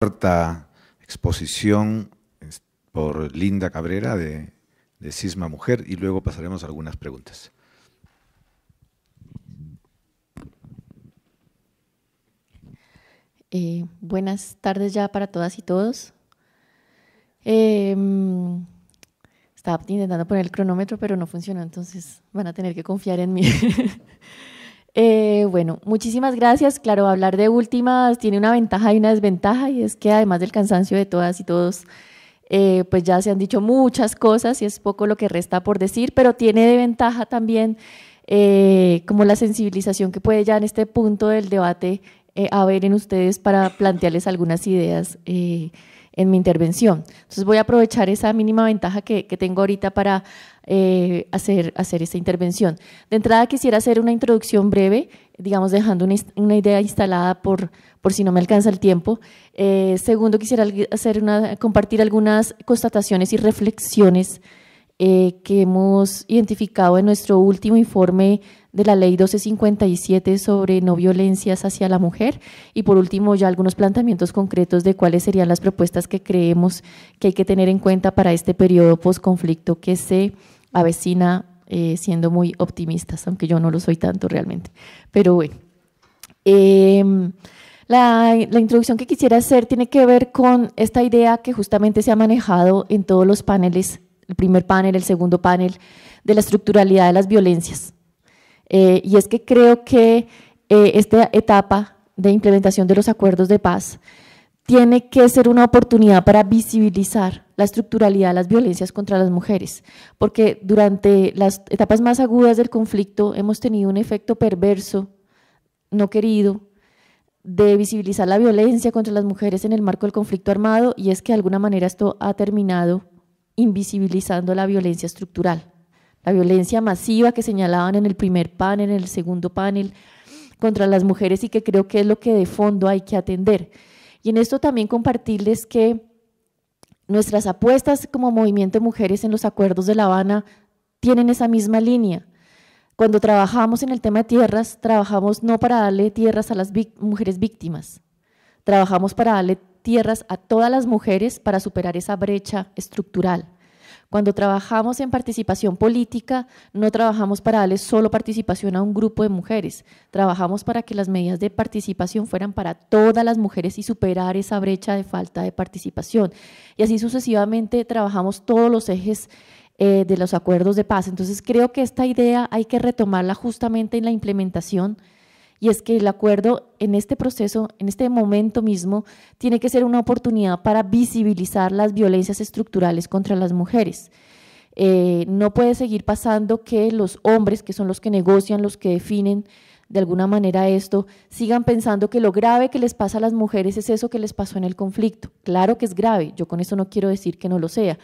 Cuarta exposición por Linda Cabrera de, Cisma Mujer y luego pasaremos a algunas preguntas. Eh, buenas tardes ya para todas y todos. Em, estaba intentando poner el cronómetro, pero no funcionó, entonces van a tener que confiar en mí. Eh, bueno, muchísimas gracias. Claro, hablar de últimas tiene una ventaja y una desventaja y es que además del cansancio de todas y todos, eh, pues ya se han dicho muchas cosas y es poco lo que resta por decir, pero tiene de ventaja también eh, como la sensibilización que puede ya en este punto del debate haber en ustedes para plantearles algunas ideas en mi intervención. Entonces voy a aprovechar esa mínima ventaja que, que tengo ahorita para eh, hacer, hacer esta intervención. De entrada quisiera hacer una introducción breve, digamos dejando una, una idea instalada por, por si no me alcanza el tiempo. Eh, segundo, quisiera hacer una, compartir algunas constataciones y reflexiones eh, que hemos identificado en nuestro último informe de la ley 1257 sobre no violencias hacia la mujer y por último ya algunos planteamientos concretos de cuáles serían las propuestas que creemos que hay que tener en cuenta para este periodo post-conflicto que se avecina eh, siendo muy optimistas, aunque yo no lo soy tanto realmente. Pero bueno. Em, la, la, introducción que quisiera hacer tiene que ver con esta idea que justamente se ha manejado en todos los paneles, el primer panel, el segundo panel, de la estructuralidad de las violencias. Eh, y es que creo que eh, esta etapa de implementación de los acuerdos de paz tiene que ser una oportunidad para visibilizar la estructuralidad de las violencias contra las mujeres, porque durante las etapas más agudas del conflicto hemos tenido un efecto perverso, no querido, de visibilizar la violencia contra las mujeres en el marco del conflicto armado y es que de alguna manera esto ha terminado invisibilizando la violencia estructural la violencia masiva que señalaban en el primer panel, en el segundo panel, contra las mujeres y que creo que es lo que de fondo hay que atender. Y en esto también compartirles que nuestras apuestas como movimiento de mujeres en los acuerdos de La Habana tienen esa misma línea. Cuando trabajamos en el tema de tierras, trabajamos no para darle tierras a las mujeres víctimas, trabajamos para darle tierras a todas las mujeres para superar esa brecha estructural. Cuando trabajamos en participación política, no trabajamos para darle solo participación a un grupo de mujeres, trabajamos para que las medidas de participación fueran para todas las mujeres y superar esa brecha de falta de participación. Y así sucesivamente trabajamos todos los ejes eh, de los acuerdos de paz. Entonces creo que esta idea hay que retomarla justamente en la implementación y es que el acuerdo en este proceso, en este momento mismo, tiene que ser una oportunidad para visibilizar las violencias estructurales contra las mujeres. Eh, no puede seguir pasando que los hombres, que son los que negocian, los que definen de alguna manera esto, sigan pensando que lo grave que les pasa a las mujeres es eso que les pasó en el conflicto. Claro que es grave, yo con eso no quiero decir que no lo sea,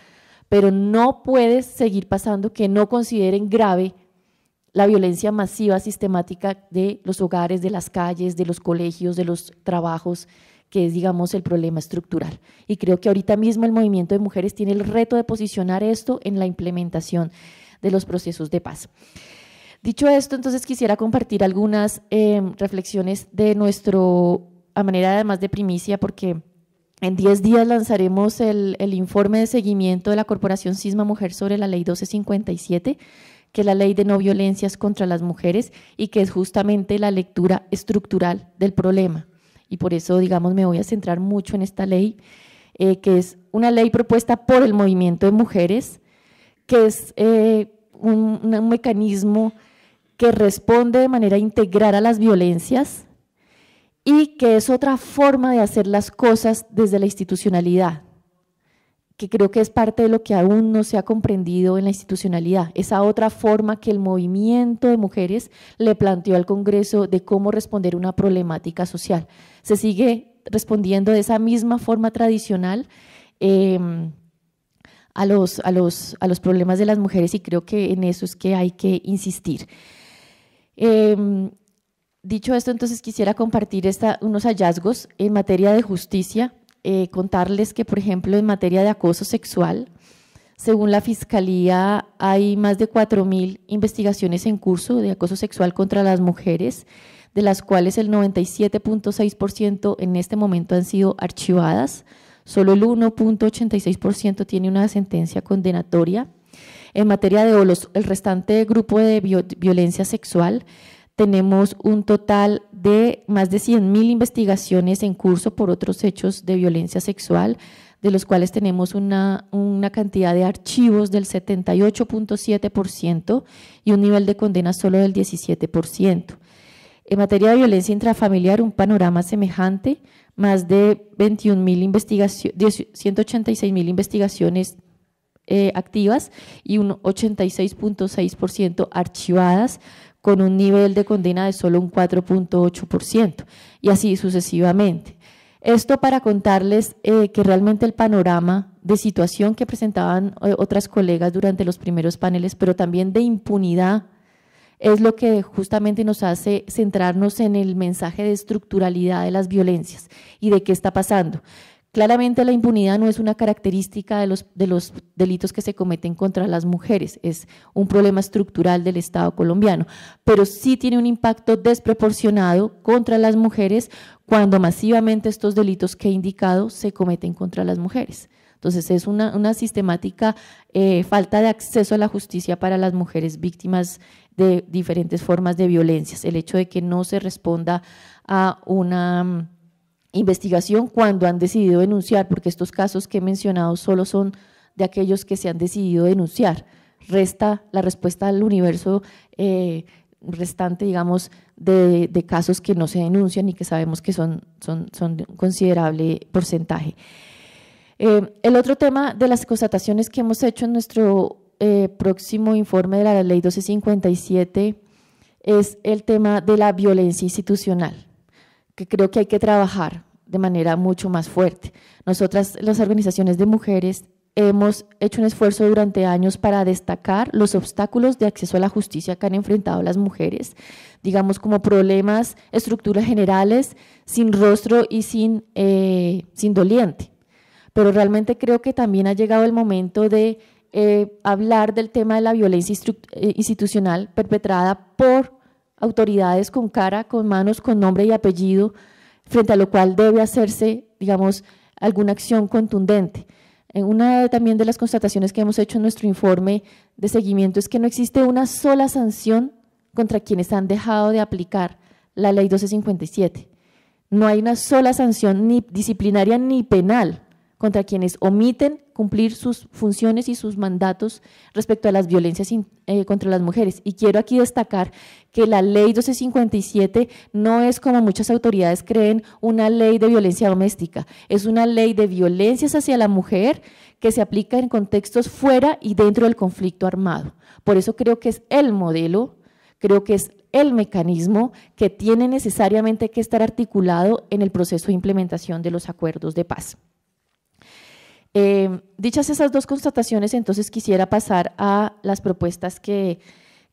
pero no puede seguir pasando que no consideren grave la violencia masiva sistemática de los hogares, de las calles, de los colegios, de los trabajos, que es, digamos, el problema estructural. Y creo que ahorita mismo el movimiento de mujeres tiene el reto de posicionar esto en la implementación de los procesos de paz. Dicho esto, entonces quisiera compartir algunas em, reflexiones de nuestro, a manera además de primicia, porque en 10 días lanzaremos el, el informe de seguimiento de la Corporación Cisma Mujer sobre la Ley 1257 que es la ley de no violencias contra las mujeres y que es justamente la lectura estructural del problema. Y por eso, digamos, me voy a centrar mucho en esta ley, eh, que es una ley propuesta por el movimiento de mujeres, que es eh, un mecanismo que responde de manera integral a las violencias y que es otra forma de hacer las cosas desde la institucionalidad que creo que es parte de lo que aún no se ha comprendido en la institucionalidad, esa otra forma que el movimiento de mujeres le planteó al Congreso de cómo responder una problemática social. Se sigue respondiendo de esa misma forma tradicional em, a, los, a, los, a los problemas de las mujeres y creo que en eso es que hay que insistir. Em, dicho esto, entonces quisiera compartir unos hallazgos en materia de justicia eh, contarles que, por ejemplo, en materia de acoso sexual, según la Fiscalía, hay más de 4.000 investigaciones en curso de acoso sexual contra las mujeres, de las cuales el 97.6% en este momento han sido archivadas, solo el 1.86% tiene una sentencia condenatoria. En materia de OLOS, el restante grupo de violencia sexual, tenemos un total de más de 100.000 investigaciones en curso por otros hechos de violencia sexual, de los cuales tenemos una, cantidad de archivos del 78.7% y un nivel de condena solo del 17%. En materia de violencia intrafamiliar, un panorama semejante, más de 21.000 investigaciones, 186.000 eh, investigaciones activas y un 86.6% archivadas, con un nivel de condena de solo un 4.8% y así sucesivamente. Esto para contarles eh, que realmente el panorama de situación que presentaban eh, otras colegas durante los primeros paneles, pero también de impunidad, es lo que justamente nos hace centrarnos en el mensaje de estructuralidad de las violencias y de qué está pasando. Claramente la impunidad no es una característica de los, delitos que se cometen contra las mujeres, es un problema estructural del Estado colombiano, pero sí tiene un impacto desproporcionado contra las mujeres cuando masivamente estos delitos que he indicado se cometen contra las mujeres. Entonces es una, sistemática eh, falta de acceso a la justicia para las mujeres víctimas de diferentes formas de violencias, el hecho de que no se responda a una investigación cuando han decidido denunciar, porque estos casos que he mencionado solo son de aquellos que se han decidido denunciar. Resta la respuesta al universo eh, restante, digamos, de, casos que no se denuncian y que sabemos que son, son, un considerable porcentaje. Eh, el otro tema de las constataciones que hemos hecho en nuestro eh, próximo informe de la ley 1257 es el tema de la violencia institucional que creo que hay que trabajar de manera mucho más fuerte. Nosotras, las organizaciones de mujeres, hemos hecho un esfuerzo durante años para destacar los obstáculos de acceso a la justicia que han enfrentado las mujeres, digamos como problemas, estructuras generales, sin rostro y sin, eh, sin doliente. Pero realmente creo que también ha llegado el momento de eh, hablar del tema de la violencia eh, institucional perpetrada por autoridades con cara, con manos, con nombre y apellido, frente a lo cual debe hacerse, digamos, alguna acción contundente. Eh, una también de las constataciones que hemos hecho en nuestro informe de seguimiento es que no existe una sola sanción contra quienes han dejado de aplicar la ley 1257. No hay una sola sanción ni disciplinaria ni penal contra quienes omiten cumplir sus funciones y sus mandatos respecto a las violencias eh, contra las mujeres. Y quiero aquí destacar que la ley 1257 no es, como muchas autoridades creen, una ley de violencia doméstica, es una ley de violencias hacia la mujer que se aplica en contextos fuera y dentro del conflicto armado. Por eso creo que es el modelo, creo que es el mecanismo que tiene necesariamente que estar articulado en el proceso de implementación de los acuerdos de paz. Em, dichas esas dos constataciones, entonces quisiera pasar a las propuestas que,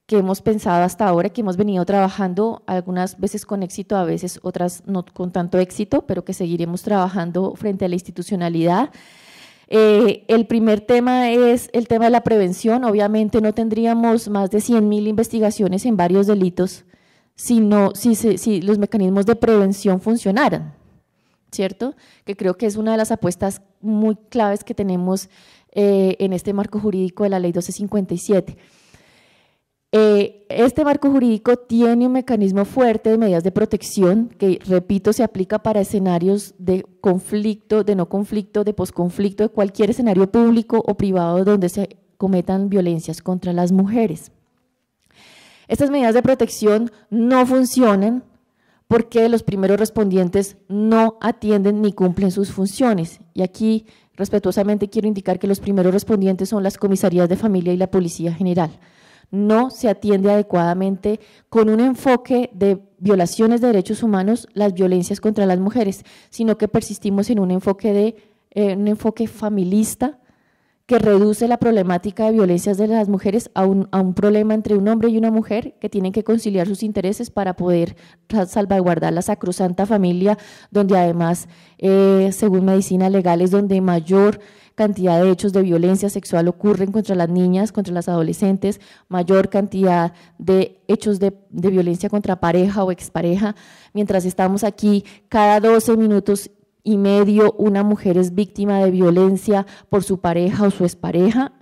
hemos pensado hasta ahora, que hemos venido trabajando, algunas veces con éxito, a veces otras no con tanto éxito, pero que seguiremos trabajando frente a la institucionalidad. Eh, el primer tema es el tema de la prevención. Obviamente no tendríamos más de 100.000 investigaciones en varios delitos sino si, los mecanismos de prevención funcionaran. ¿cierto? Que creo que es una de las apuestas muy claves que tenemos eh, en este marco jurídico de la ley 1257. Eh, este marco jurídico tiene un mecanismo fuerte de medidas de protección que, repito, se aplica para escenarios de conflicto, de no conflicto, de posconflicto, de cualquier escenario público o privado donde se cometan violencias contra las mujeres. Estas medidas de protección no funcionan porque los primeros respondientes no atienden ni cumplen sus funciones. Y aquí, respetuosamente, quiero indicar que los primeros respondientes son las comisarías de familia y la Policía General. No se atiende adecuadamente con un enfoque de violaciones de derechos humanos, las violencias contra las mujeres, sino que persistimos en un enfoque, de, eh, un enfoque familista, que reduce la problemática de violencias de las mujeres a un, a un, problema entre un hombre y una mujer que tienen que conciliar sus intereses para poder salvaguardar la sacrosanta familia, donde además, eh, según medicina legal, es donde mayor cantidad de hechos de violencia sexual ocurren contra las niñas, contra las adolescentes, mayor cantidad de hechos de, de violencia contra pareja o expareja. Mientras estamos aquí, cada 12 minutos y medio una mujer es víctima de violencia por su pareja o su expareja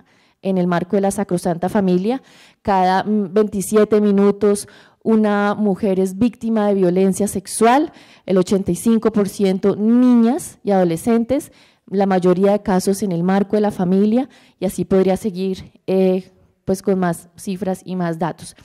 en el marco de la Sacrosanta Familia. Cada 27 minutos una mujer es víctima de violencia sexual, el 85% niñas y adolescentes, la mayoría de casos en el marco de la familia, y así podría seguir eh, pues con más cifras y más datos.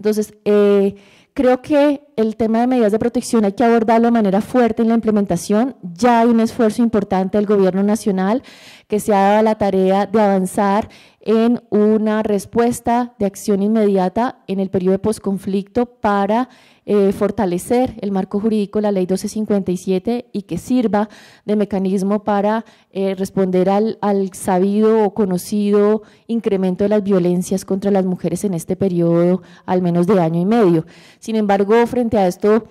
Entonces, eh, creo que el tema de medidas de protección hay que abordarlo de manera fuerte en la implementación. Ya hay un esfuerzo importante del Gobierno Nacional que se ha dado la tarea de avanzar en una respuesta de acción inmediata en el periodo de posconflicto para eh, fortalecer el marco jurídico, la ley 1257, y que sirva de mecanismo para eh, responder al, al, sabido o conocido incremento de las violencias contra las mujeres en este periodo, al menos de año y medio. Sin embargo, frente a esto,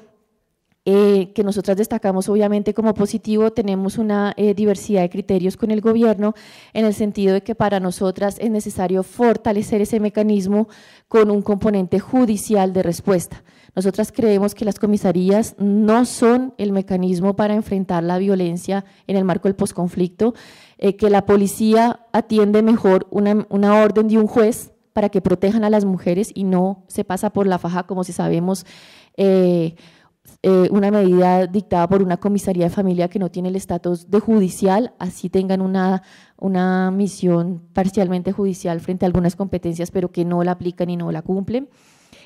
eh, que nosotras destacamos obviamente como positivo, tenemos una eh, diversidad de criterios con el gobierno en el sentido de que para nosotras es necesario fortalecer ese mecanismo con un componente judicial de respuesta. Nosotras creemos que las comisarías no son el mecanismo para enfrentar la violencia en el marco del posconflicto, eh, que la policía atiende mejor una, orden de un juez para que protejan a las mujeres y no se pasa por la faja como si sabemos. Eh, una medida dictada por una comisaría de familia que no tiene el estatus de judicial, así tengan una, una misión parcialmente judicial frente a algunas competencias, pero que no la aplican y no la cumplen.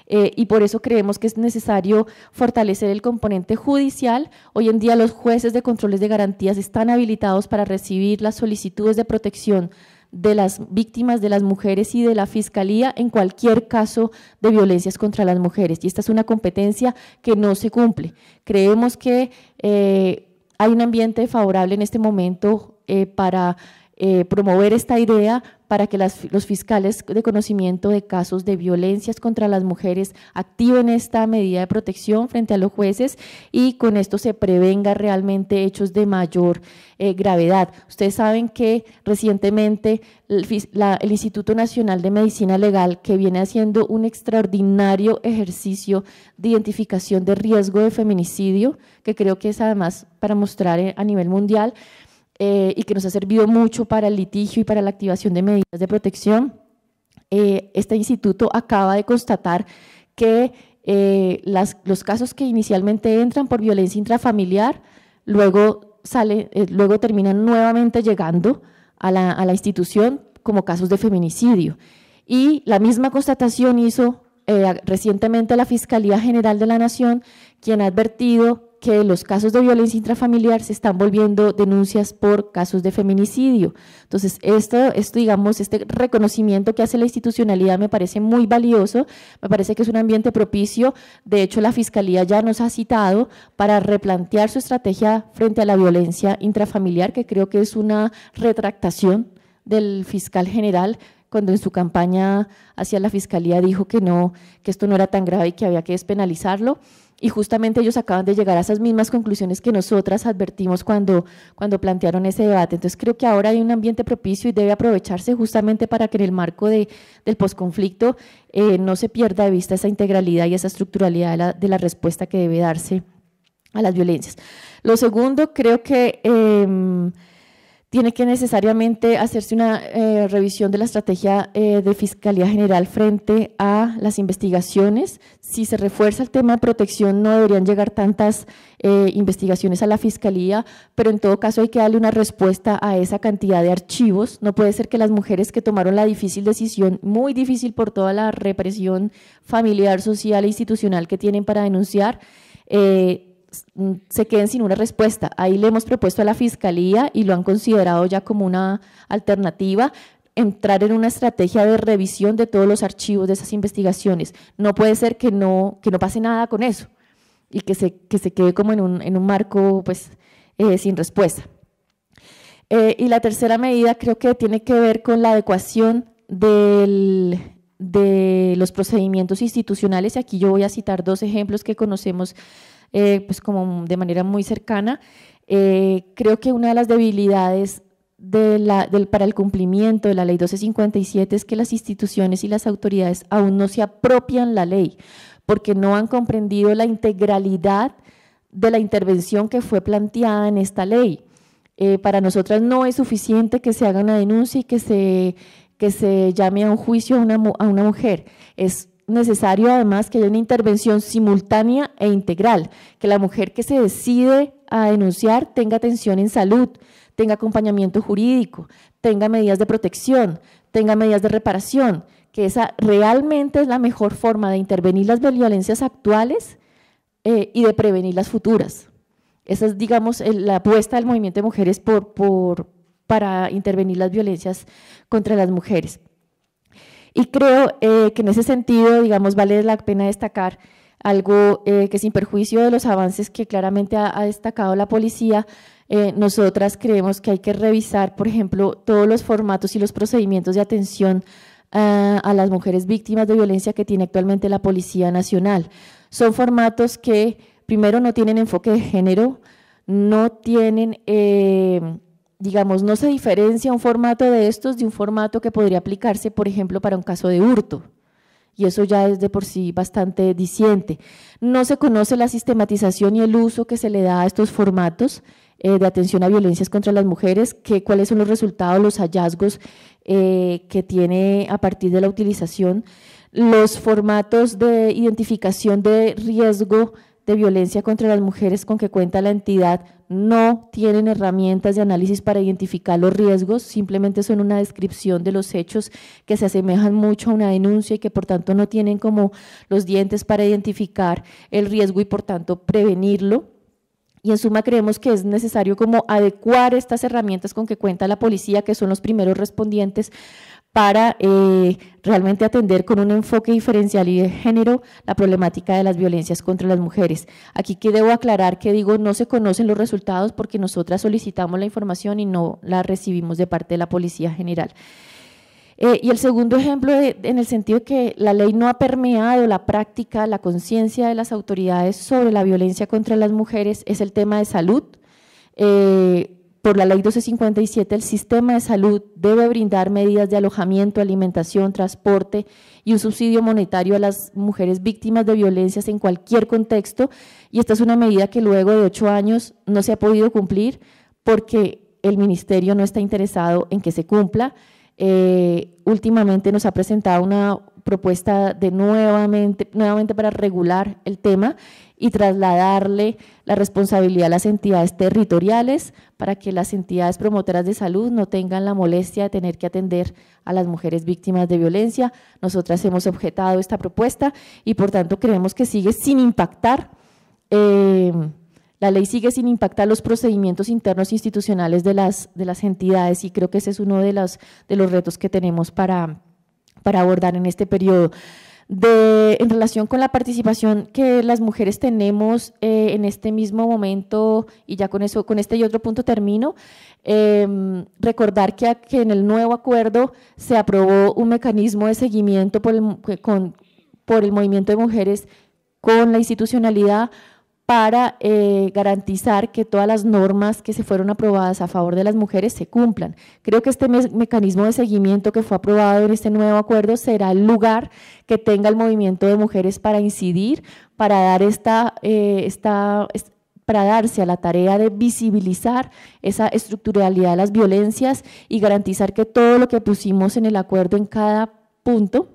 Eh, y por eso creemos que es necesario fortalecer el componente judicial. Hoy en día los jueces de controles de garantías están habilitados para recibir las solicitudes de protección de las víctimas, de las mujeres y de la Fiscalía en cualquier caso de violencias contra las mujeres. Y esta es una competencia que no se cumple. Creemos que eh, hay un ambiente favorable en este momento eh, para eh, promover esta idea para que los fiscales de conocimiento de casos de violencias contra las mujeres activen esta medida de protección frente a los jueces y con esto se prevenga realmente hechos de mayor eh, gravedad. Ustedes saben que recientemente el Instituto Nacional de Medicina Legal, que viene haciendo un extraordinario ejercicio de identificación de riesgo de feminicidio, que creo que es además para mostrar eh, a nivel mundial, eh, y que nos ha servido mucho para el litigio y para la activación de medidas de protección, eh, este instituto acaba de constatar que eh, los casos que inicialmente entran por violencia intrafamiliar, luego, sale, luego terminan nuevamente llegando a la, institución como casos de feminicidio. Y la misma constatación hizo recientemente la Fiscalía General de la Nación, quien ha advertido que los casos de violencia intrafamiliar se están volviendo denuncias por casos de feminicidio. Entonces, esto, esto, digamos, este reconocimiento que hace la institucionalidad me parece muy valioso, me parece que es un ambiente propicio. De hecho, la Fiscalía ya nos ha citado para replantear su estrategia frente a la violencia intrafamiliar, que creo que es una retractación del fiscal general cuando en su campaña hacia la fiscalía dijo que no, que esto no era tan grave y que había que despenalizarlo y justamente ellos acaban de llegar a esas mismas conclusiones que nosotras advertimos cuando, cuando plantearon ese debate. Entonces creo que ahora hay un ambiente propicio y debe aprovecharse justamente para que en el marco del posconflicto eh, no se pierda de vista esa integralidad y esa estructuralidad de la, respuesta que debe darse a las violencias. Lo segundo, creo que... Em, tiene que necesariamente hacerse una eh, revisión de la estrategia eh, de Fiscalía General frente a las investigaciones. Si se refuerza el tema de protección, no deberían llegar tantas eh, investigaciones a la Fiscalía, pero en todo caso hay que darle una respuesta a esa cantidad de archivos. No puede ser que las mujeres que tomaron la difícil decisión, muy difícil por toda la represión familiar, social e institucional que tienen para denunciar, se queden sin una respuesta. Ahí le hemos propuesto a la Fiscalía y lo han considerado ya como una alternativa entrar en una estrategia de revisión de todos los archivos de esas investigaciones. No puede ser que no, que no pase nada con eso y que se, se quede como en un, marco pues, eh, sin respuesta. Eh, y la tercera medida creo que tiene que ver con la adecuación del, de los procedimientos institucionales. Y aquí yo voy a citar dos ejemplos que conocemos eh, pues como de manera muy cercana. Eh, creo que una de las debilidades para el cumplimiento de la ley 1257 es que las instituciones y las autoridades aún no se apropian la ley porque no han comprendido la integralidad de la intervención que fue planteada en esta ley. Eh, para nosotras no es suficiente que se haga una denuncia y que se, que se llame a un juicio a una, a una mujer. Es necesario además que haya una intervención simultánea e integral, que la mujer que se decide a denunciar tenga atención en salud, tenga acompañamiento jurídico, tenga medidas de protección, tenga medidas de reparación, que esa realmente es la mejor forma de intervenir las violencias actuales eh, y de prevenir las futuras. Esa es, digamos, la apuesta del movimiento de mujeres por, para intervenir las violencias contra las mujeres. Y creo eh, que en ese sentido, digamos, vale la pena destacar algo eh, que sin perjuicio de los avances que claramente ha, destacado la policía, eh, nosotras creemos que hay que revisar, por ejemplo, todos los formatos y los procedimientos de atención ah, a las mujeres víctimas de violencia que tiene actualmente la Policía Nacional. Son formatos que, primero, no tienen enfoque de género, no tienen digamos, no se diferencia un formato de estos de un formato que podría aplicarse, por ejemplo, para un caso de hurto. Y eso ya es de por sí bastante disiente. No se conoce la sistematización y el uso que se le da a estos formatos eh, de atención a violencias contra las mujeres, que, cuáles son los resultados, los hallazgos eh, que tiene a partir de la utilización, los formatos de identificación de riesgo de violencia contra las mujeres con que cuenta la entidad no tienen herramientas de análisis para identificar los riesgos, simplemente son una descripción de los hechos que se asemejan mucho a una denuncia y que por tanto no tienen como los dientes para identificar el riesgo y por tanto prevenirlo. Y en suma creemos que es necesario como adecuar estas herramientas con que cuenta la policía, que son los primeros respondientes, para eh, realmente atender con un enfoque diferencial y de género la problemática de las violencias contra las mujeres. Aquí que debo aclarar que digo no se conocen los resultados porque nosotras solicitamos la información y no la recibimos de parte de la Policía General. Eh, y el segundo ejemplo, en el sentido que la ley no ha permeado la práctica, la conciencia de las autoridades sobre la violencia contra las mujeres, es el tema de salud. Eh, por la ley 1257, el sistema de salud debe brindar medidas de alojamiento, alimentación, transporte y un subsidio monetario a las mujeres víctimas de violencias en cualquier contexto. Y esta es una medida que luego de ocho años no se ha podido cumplir porque el ministerio no está interesado en que se cumpla. Eh, últimamente nos ha presentado una propuesta de nuevamente, nuevamente para regular el tema y trasladarle la responsabilidad a las entidades territoriales para que las entidades promotoras de salud no tengan la molestia de tener que atender a las mujeres víctimas de violencia. Nosotras hemos objetado esta propuesta y por tanto creemos que sigue sin impactar. Eh, la ley sigue sin impactar los procedimientos internos institucionales de las, de las entidades y creo que ese es uno de los, de los retos que tenemos para, para abordar en este periodo. De, en relación con la participación que las mujeres tenemos eh, en este mismo momento, y ya con eso, con este y otro punto termino, em, recordar que, en el nuevo acuerdo se aprobó un mecanismo de seguimiento con, por el movimiento de mujeres con la institucionalidad para eh, garantizar que todas las normas que se fueron aprobadas a favor de las mujeres se cumplan. Creo que este mecanismo de seguimiento que fue aprobado en este nuevo acuerdo será el lugar que tenga el movimiento de mujeres para incidir, para dar esta, eh, esta, para darse a la tarea de visibilizar esa estructuralidad de las violencias y garantizar que todo lo que pusimos en el acuerdo en cada punto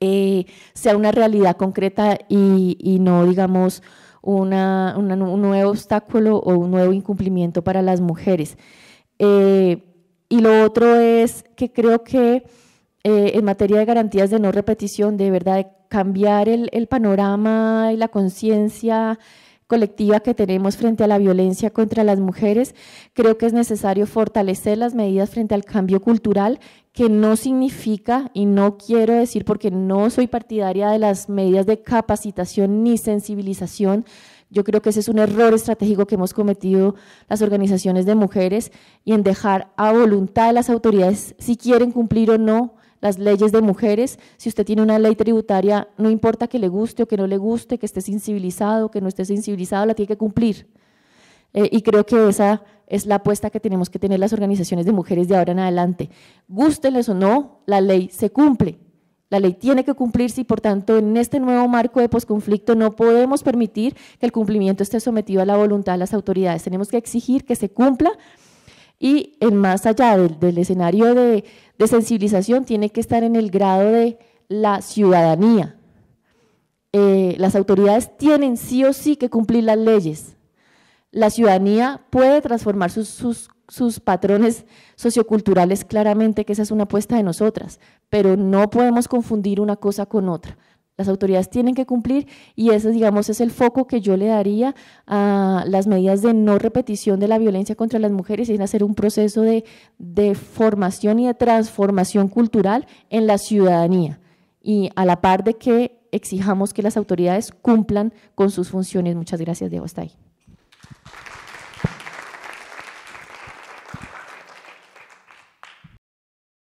eh, sea una realidad concreta y no, digamos, un nuevo obstáculo o un nuevo incumplimiento para las mujeres. Eh, y lo otro es que creo que eh, en materia de garantías de no repetición, de verdad, cambiar el, el panorama y la conciencia colectiva que tenemos frente a la violencia contra las mujeres, creo que es necesario fortalecer las medidas frente al cambio cultural, que no significa, y no quiero decir porque no soy partidaria de las medidas de capacitación ni sensibilización, yo creo que ese es un error estratégico que hemos cometido las organizaciones de mujeres y en dejar a voluntad de las autoridades si quieren cumplir o no las leyes de mujeres. Si usted tiene una ley tributaria, no importa que le guste o que no le guste, que esté sensibilizado, o que no esté sensibilizado, la tiene que cumplir. Eh, y creo que esa es la apuesta que tenemos que tener las organizaciones de mujeres de ahora en adelante. Gústenles o no, la ley se cumple. La ley tiene que cumplirse y, por tanto, en este nuevo marco de posconflicto no podemos permitir que el cumplimiento esté sometido a la voluntad de las autoridades. Tenemos que exigir que se cumpla y en más allá del, escenario de, sensibilización, tiene que estar en el grado de la ciudadanía. Eh, las autoridades tienen sí o sí que cumplir las leyes. La ciudadanía puede transformar sus, sus, patrones socioculturales, claramente que esa es una apuesta de nosotras, pero no podemos confundir una cosa con otra las autoridades tienen que cumplir y ese, digamos, es el foco que yo le daría a las medidas de no repetición de la violencia contra las mujeres y hacer un proceso de, de formación y de transformación cultural en la ciudadanía y a la par de que exijamos que las autoridades cumplan con sus funciones. Muchas gracias, Diego. Hasta ahí.